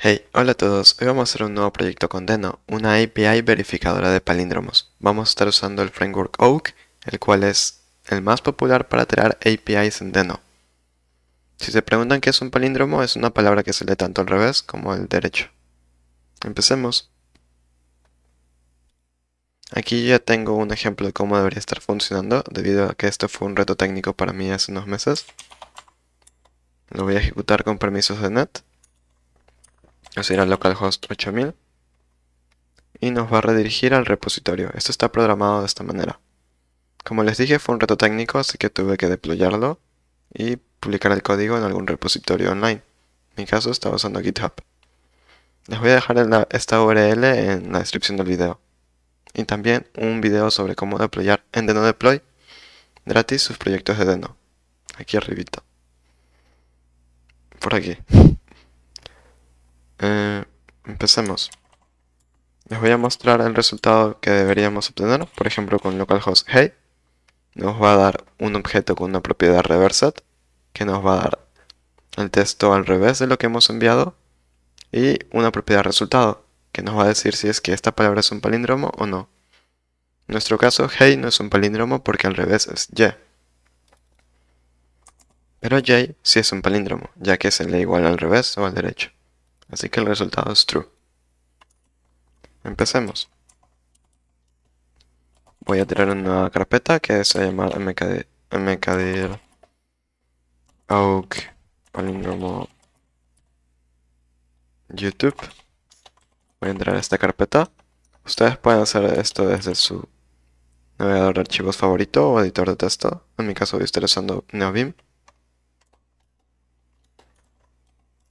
Hey, hola a todos, hoy vamos a hacer un nuevo proyecto con Deno, una API verificadora de palíndromos. Vamos a estar usando el framework Oak, el cual es el más popular para crear APIs en Deno. Si se preguntan qué es un palíndromo, es una palabra que se lee tanto al revés como al derecho. Empecemos. Aquí ya tengo un ejemplo de cómo debería estar funcionando, debido a que esto fue un reto técnico para mí hace unos meses. Lo voy a ejecutar con permisos de net será localhost 8000 y nos va a redirigir al repositorio. Esto está programado de esta manera. Como les dije fue un reto técnico, así que tuve que deployarlo y publicar el código en algún repositorio online. En mi caso estaba usando GitHub. Les voy a dejar esta URL en la descripción del video. Y también un video sobre cómo deployar en Deno Deploy gratis sus proyectos de Deno. Aquí arribita. Por aquí. Eh, empecemos. Les voy a mostrar el resultado que deberíamos obtener. Por ejemplo, con localhost hey nos va a dar un objeto con una propiedad reversed que nos va a dar el texto al revés de lo que hemos enviado y una propiedad resultado que nos va a decir si es que esta palabra es un palíndromo o no. En nuestro caso, hey no es un palíndromo porque al revés es y. Pero j sí es un palíndromo, ya que se lee igual al revés o al derecho. Así que el resultado es true. Empecemos. Voy a tirar una nueva carpeta que se llama mkdir mkdir youtube. Voy a entrar a esta carpeta. Ustedes pueden hacer esto desde su navegador de archivos favorito o editor de texto. En mi caso voy a estar usando Neovim.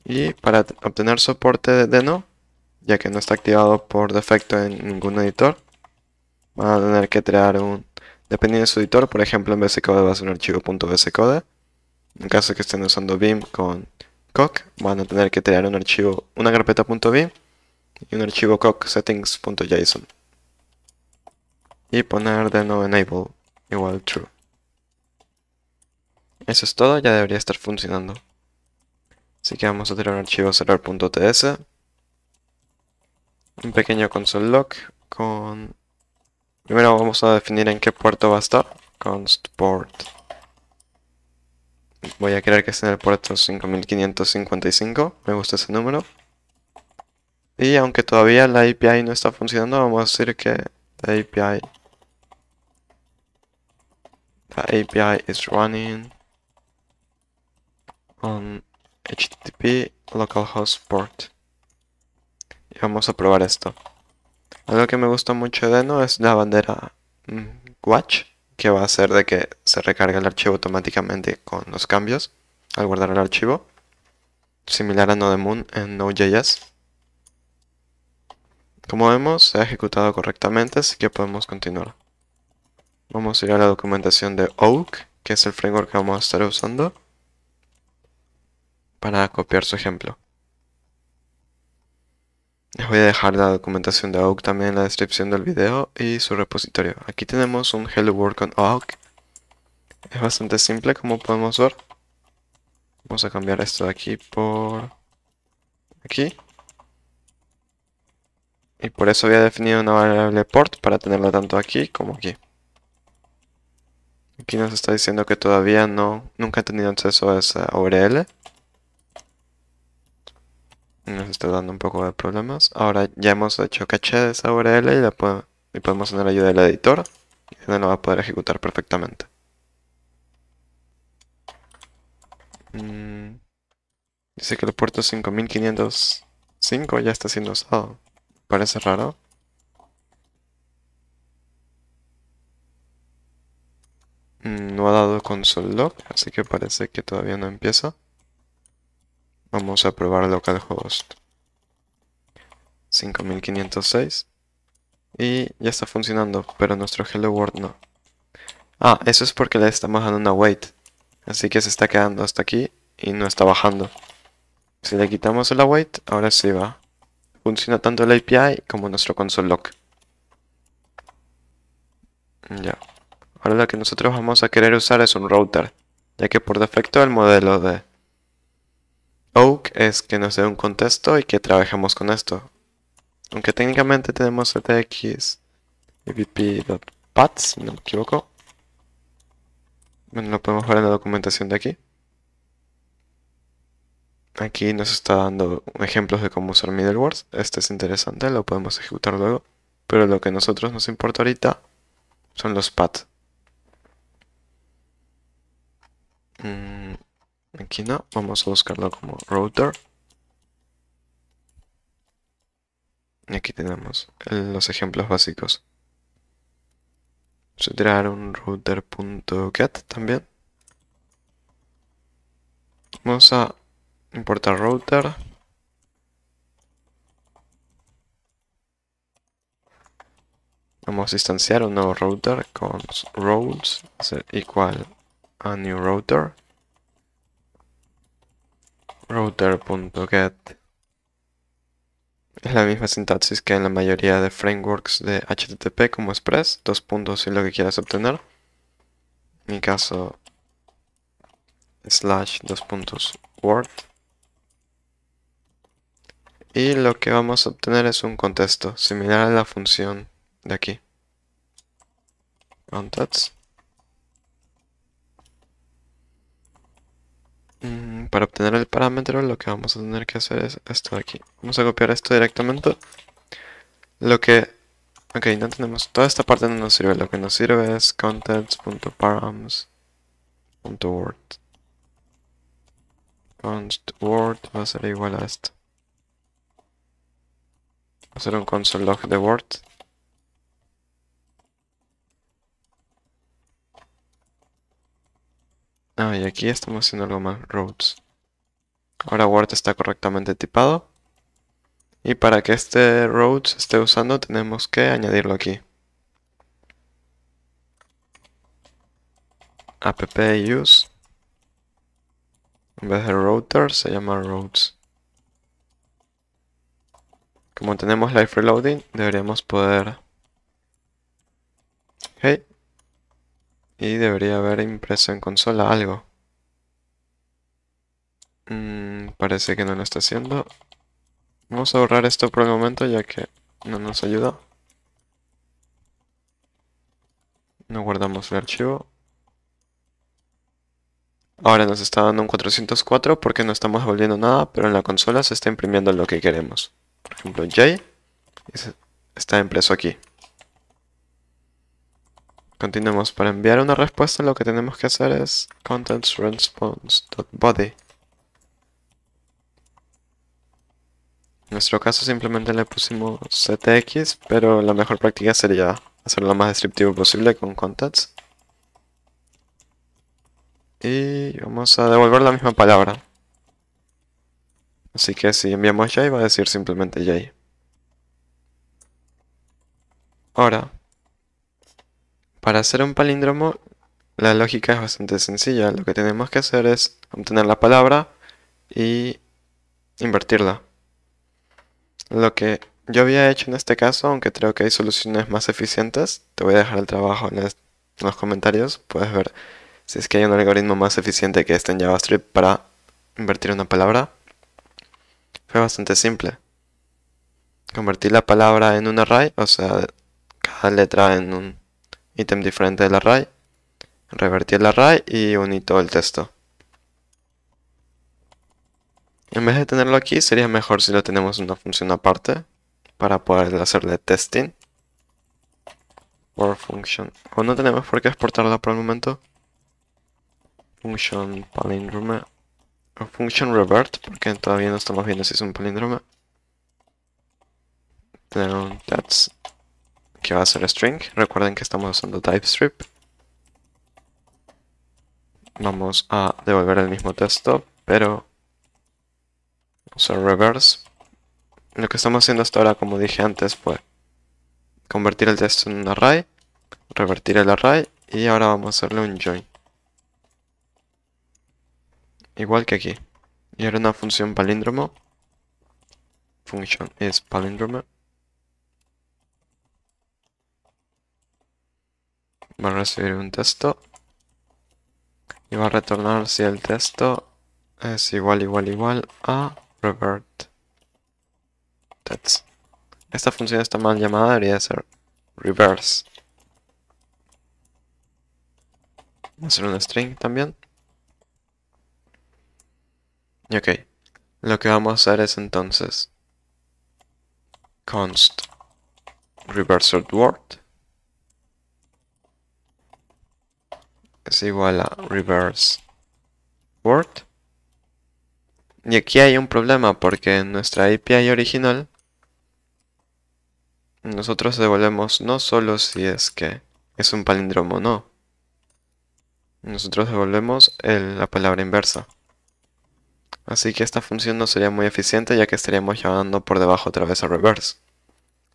Y para obtener soporte de Deno, ya que no está activado por defecto en ningún editor, van a tener que crear un, dependiendo de su editor, por ejemplo en VSCode va a ser un archivo .vscode, en caso que estén usando BIM con COC, van a tener que crear un archivo, una carpeta .bim y un archivo cocsettings.json settings.json y poner deno enable igual true. Eso es todo, ya debería estar funcionando. Así que vamos a tener un archivo cerrar.ts, un pequeño console log con... Primero vamos a definir en qué puerto va a estar, const port. Voy a crear que esté en el puerto 5555, me gusta ese número. Y aunque todavía la API no está funcionando, vamos a decir que la API... La API is running on http localhost port y vamos a probar esto algo que me gusta mucho de no es la bandera mm, watch que va a hacer de que se recargue el archivo automáticamente con los cambios al guardar el archivo similar a Nodemoon en Node.js como vemos se ha ejecutado correctamente así que podemos continuar vamos a ir a la documentación de Oak que es el framework que vamos a estar usando para copiar su ejemplo. Les voy a dejar la documentación de Oak también en la descripción del video y su repositorio. Aquí tenemos un Hello World con Oak. Es bastante simple como podemos ver. Vamos a cambiar esto de aquí por aquí. Y por eso había definido una variable port para tenerla tanto aquí como aquí. Aquí nos está diciendo que todavía no, nunca ha tenido acceso a esa URL nos está dando un poco de problemas. Ahora ya hemos hecho caché de esa URL y, la y podemos tener ayuda del editor. Y no va a poder ejecutar perfectamente. Mm. Dice que el puerto 5505 ya está siendo usado. Parece raro. Mm, no ha dado console log, así que parece que todavía no empieza. Vamos a probar localhost 5506. Y ya está funcionando, pero nuestro hello world no. Ah, eso es porque le estamos dando una wait. Así que se está quedando hasta aquí y no está bajando. Si le quitamos la wait, ahora sí va. Funciona tanto el API como nuestro console log. Ya. Ahora lo que nosotros vamos a querer usar es un router, ya que por defecto el modelo de Oak es que nos dé un contexto y que trabajemos con esto. Aunque técnicamente tenemos atx e si no me equivoco. Bueno, lo podemos ver en la documentación de aquí. Aquí nos está dando ejemplos de cómo usar middlewares. Este es interesante, lo podemos ejecutar luego. Pero lo que a nosotros nos importa ahorita son los pads Aquí no, vamos a buscarlo como router. Y aquí tenemos los ejemplos básicos. a crear un Router.get también. Vamos a importar router. Vamos a instanciar un nuevo router con routes igual a new router. Router.get es la misma sintaxis que en la mayoría de frameworks de HTTP como Express, dos puntos y lo que quieras obtener. En mi caso, slash dos puntos word. Y lo que vamos a obtener es un contexto, similar a la función de aquí. Context para obtener el parámetro lo que vamos a tener que hacer es esto de aquí. Vamos a copiar esto directamente. Lo que... Ok, no tenemos... Toda esta parte no nos sirve. Lo que nos sirve es contents.params.word. Const word va a ser igual a esto. Va a ser un console log de word. Ah, y aquí estamos haciendo algo más. Roads. Ahora Word está correctamente tipado. Y para que este road esté usando tenemos que añadirlo aquí. app use en vez de router se llama roads. como tenemos live reloading deberíamos poder hey y debería haber impreso en consola algo Mmm parece que no lo está haciendo. Vamos a borrar esto por el momento ya que no nos ayuda. No guardamos el archivo. Ahora nos está dando un 404 porque no estamos volviendo nada, pero en la consola se está imprimiendo lo que queremos. Por ejemplo, J está impreso aquí. Continuamos Para enviar una respuesta lo que tenemos que hacer es contents.response.body. En nuestro caso simplemente le pusimos ZX, pero la mejor práctica sería hacerlo lo más descriptivo posible con contacts. Y vamos a devolver la misma palabra. Así que si enviamos J va a decir simplemente J. Ahora, para hacer un palíndromo, la lógica es bastante sencilla. Lo que tenemos que hacer es obtener la palabra y invertirla. Lo que yo había hecho en este caso, aunque creo que hay soluciones más eficientes, te voy a dejar el trabajo en, los comentarios, puedes ver si es que hay un algoritmo más eficiente que este en JavaScript para invertir una palabra. Fue bastante simple. Convertí la palabra en un array, o sea, cada letra en un ítem diferente del array. Revertí el array y uní todo el texto. En vez de tenerlo aquí, sería mejor si lo tenemos una función aparte para poder hacerle testing. Or function. O no tenemos por qué exportarlo por el momento. Function palindrome. O function revert, porque todavía no estamos viendo si es un palindrome. Tener that's que va a ser string. Recuerden que estamos usando TypeScript. Vamos a devolver el mismo texto, pero reverse. Lo que estamos haciendo hasta ahora, como dije antes, fue convertir el texto en un array, revertir el array y ahora vamos a hacerle un join. Igual que aquí. Y ahora una función palíndromo. Function is palindrome. Va a recibir un texto. Y va a retornar si el texto es igual, igual, igual a revert That's. Esta función está mal llamada, debería ser reverse. Vamos a hacer un string también. Y ok. Lo que vamos a hacer es entonces const reversed word es igual a reverse word y aquí hay un problema porque en nuestra API original nosotros devolvemos no solo si es que es un palíndromo o no. Nosotros devolvemos la palabra inversa. Así que esta función no sería muy eficiente ya que estaríamos llamando por debajo otra vez a reverse.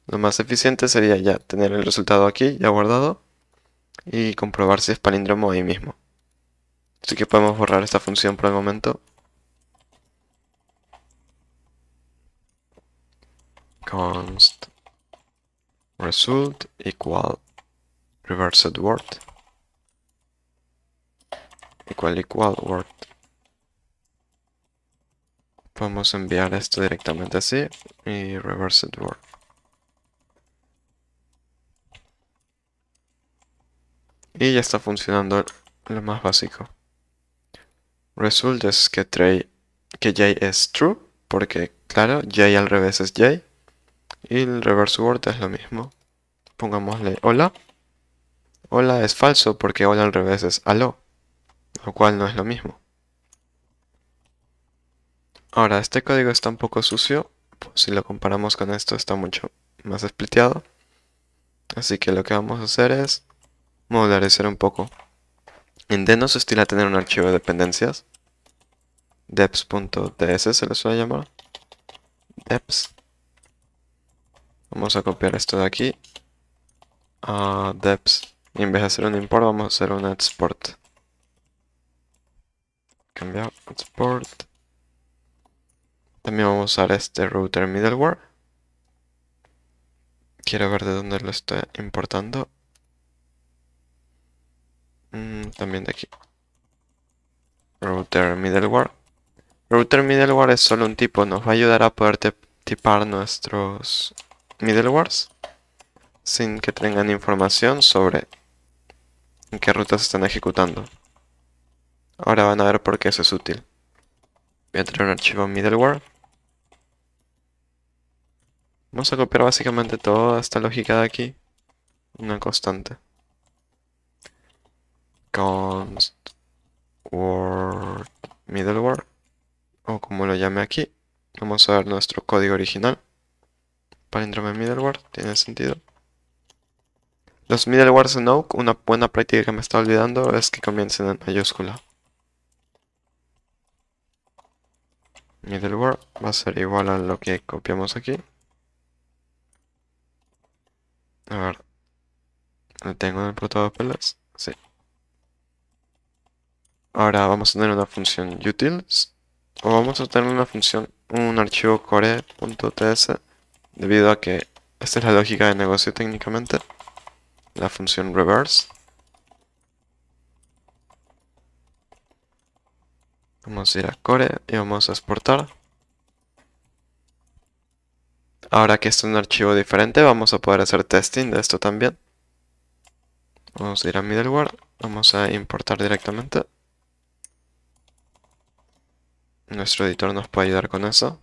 Lo más eficiente sería ya tener el resultado aquí ya guardado y comprobar si es palíndromo ahí mismo. Así que podemos borrar esta función por el momento. const result equal reversed word equal equal word podemos enviar esto directamente así y reversed word y ya está funcionando lo más básico result es que, que j es true porque claro j al revés es j y el reverse word es lo mismo. Pongámosle hola. Hola es falso porque hola al revés es alo, Lo cual no es lo mismo. Ahora, este código está un poco sucio. si lo comparamos con esto está mucho más spliteado. Así que lo que vamos a hacer es modularizar un poco. En estilo estila tener un archivo de dependencias. deps.ds se lo suele llamar. deps Vamos a copiar esto de aquí. A deps. Y en vez de hacer un import, vamos a hacer un export. Cambiar, export. También vamos a usar este router middleware. Quiero ver de dónde lo estoy importando. Mm, también de aquí. Router middleware. Router middleware es solo un tipo, nos va a ayudar a poder tipar nuestros middlewares sin que tengan información sobre en qué rutas están ejecutando. Ahora van a ver por qué eso es útil. Voy a traer un archivo middleware. Vamos a copiar básicamente toda esta lógica de aquí. Una constante. Const word middleware. O como lo llame aquí. Vamos a ver nuestro código original para middleware, tiene sentido. Los middlewares en Oak, una buena práctica que me está olvidando es que comiencen en mayúscula. Middleware va a ser igual a lo que copiamos aquí. A ver. ¿Lo tengo en el Sí. Ahora vamos a tener una función utils. O vamos a tener una función, un archivo core.ts Debido a que esta es la lógica de negocio técnicamente. La función reverse. Vamos a ir a core y vamos a exportar. Ahora que es un archivo diferente, vamos a poder hacer testing de esto también. Vamos a ir a middleware. Vamos a importar directamente. Nuestro editor nos puede ayudar con eso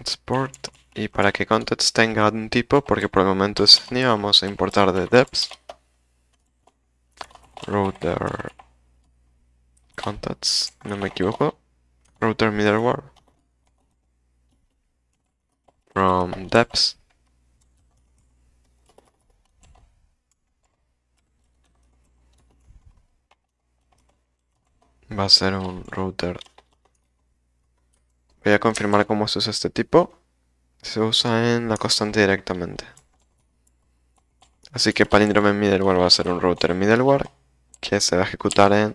export y para que context tenga un tipo porque por el momento es ni vamos a importar de depth router contacts no me equivoco router middleware from depths va a ser un router Voy a confirmar cómo se usa este tipo. Se usa en la constante directamente. Así que palindrome middleware va a ser un router middleware que se va a ejecutar en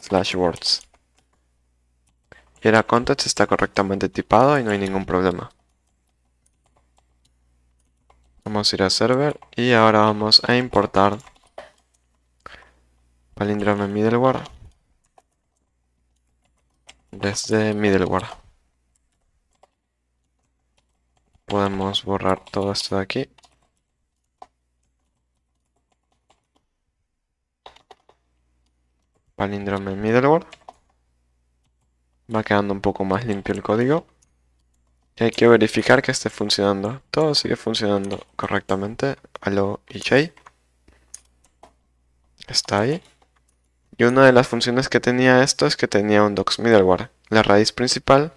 slash words. Y la context está correctamente tipado y no hay ningún problema. Vamos a ir a server y ahora vamos a importar palindrome middleware desde middleware podemos borrar todo esto de aquí. palindrome middleware. Va quedando un poco más limpio el código. hay que verificar que esté funcionando. Todo sigue funcionando correctamente. hello EJ. Está ahí. Y una de las funciones que tenía esto es que tenía un docs middleware. La raíz principal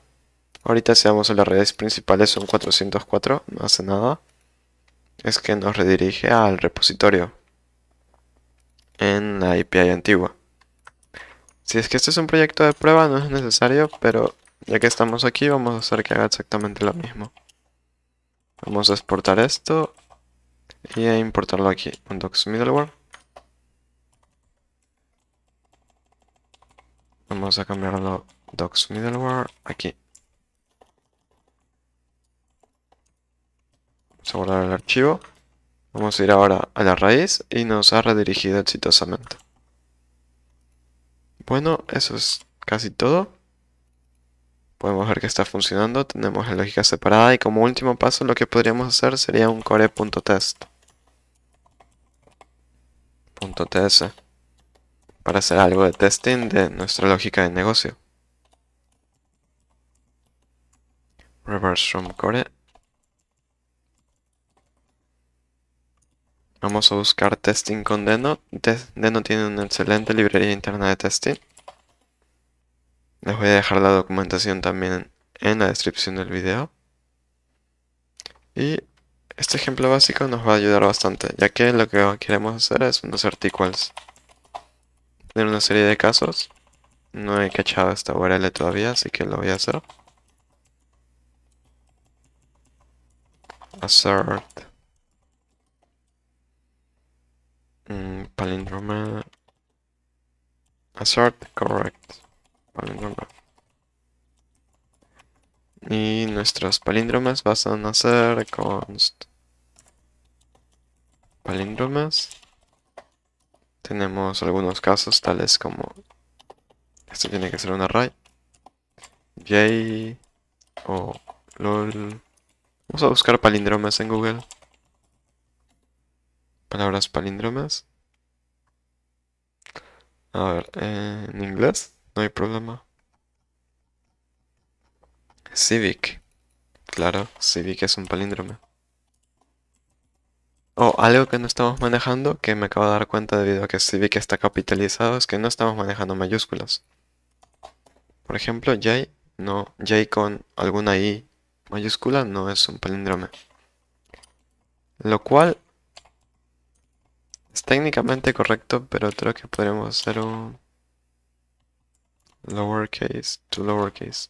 Ahorita si vamos a las redes principales son 404, no hace nada. Es que nos redirige al repositorio. En la API antigua. Si es que este es un proyecto de prueba no es necesario, pero ya que estamos aquí vamos a hacer que haga exactamente lo mismo. Vamos a exportar esto y a importarlo aquí, un docs middleware. Vamos a cambiarlo docs middleware aquí. Vamos a el archivo. Vamos a ir ahora a la raíz y nos ha redirigido exitosamente. Bueno, eso es casi todo. Podemos ver que está funcionando, tenemos la lógica separada y como último paso lo que podríamos hacer sería un core.test. .ts para hacer algo de testing de nuestra lógica de negocio. Reverse from core Vamos a buscar testing con Deno. Deno tiene una excelente librería interna de testing. Les voy a dejar la documentación también en la descripción del video. Y este ejemplo básico nos va a ayudar bastante, ya que lo que queremos hacer es unos articles en una serie de casos. No he cachado esta URL todavía, así que lo voy a hacer. Assert Mm, palindrome Assert, correct. Palindroma. Y nuestros palindromes van a ser const. palindromes Tenemos algunos casos tales como... Esto tiene que ser un array. J o lol. Vamos a buscar palindromes en Google palabras palíndromas. A ver, en inglés no hay problema. Civic. Claro, Civic es un palíndromo Oh, algo que no estamos manejando, que me acabo de dar cuenta debido a que Civic está capitalizado, es que no estamos manejando mayúsculas. Por ejemplo, J, no, J con alguna I mayúscula no es un palíndromo Lo cual es técnicamente correcto, pero creo que podemos hacer un lowercase to lowercase.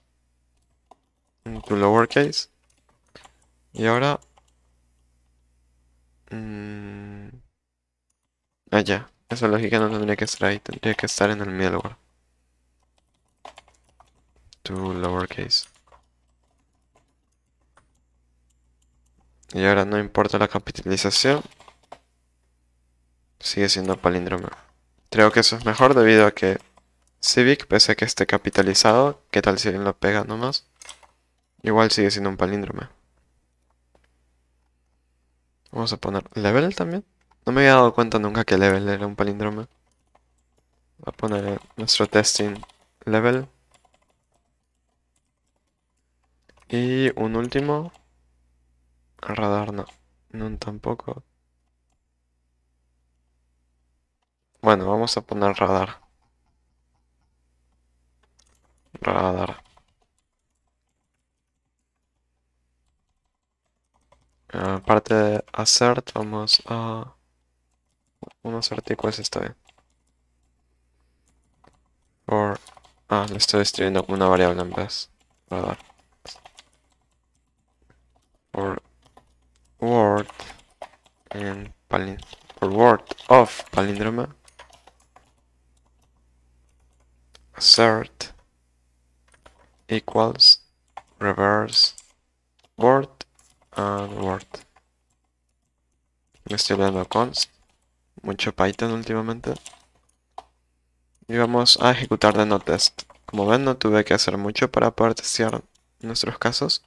Mm, to lowercase. Y ahora... Mmm, allá. Ah, Esa lógica no tendría que estar ahí, tendría que estar en el middleware. To lowercase. Y ahora no importa la capitalización, sigue siendo palíndromo. Creo que eso es mejor debido a que Civic, pese a que esté capitalizado, ¿qué tal si alguien lo pega nomás? Igual sigue siendo un palíndromo. Vamos a poner level también. No me había dado cuenta nunca que level era un palíndromo. Voy a poner nuestro testing level. Y un último. Radar no. No tampoco. Bueno, vamos a poner radar. Radar. Aparte de assert, vamos a... Unos artículos está bien. Por... Ah, le estoy escribiendo una variable en vez. Radar. Por word and Por word of palindrome assert equals reverse word and word. Me estoy hablando const, mucho Python últimamente. Y vamos a ejecutar de no test. Como ven, no tuve que hacer mucho para poder testear nuestros casos.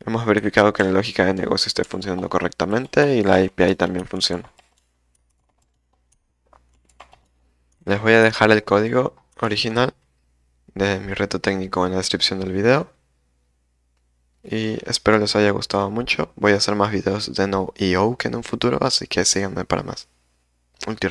Hemos verificado que la lógica de negocio esté funcionando correctamente y la API también funciona. Les voy a dejar el código original de mi reto técnico en la descripción del video. Y espero les haya gustado mucho. Voy a hacer más videos de NoEO que en un futuro, así que síganme para más. Ulti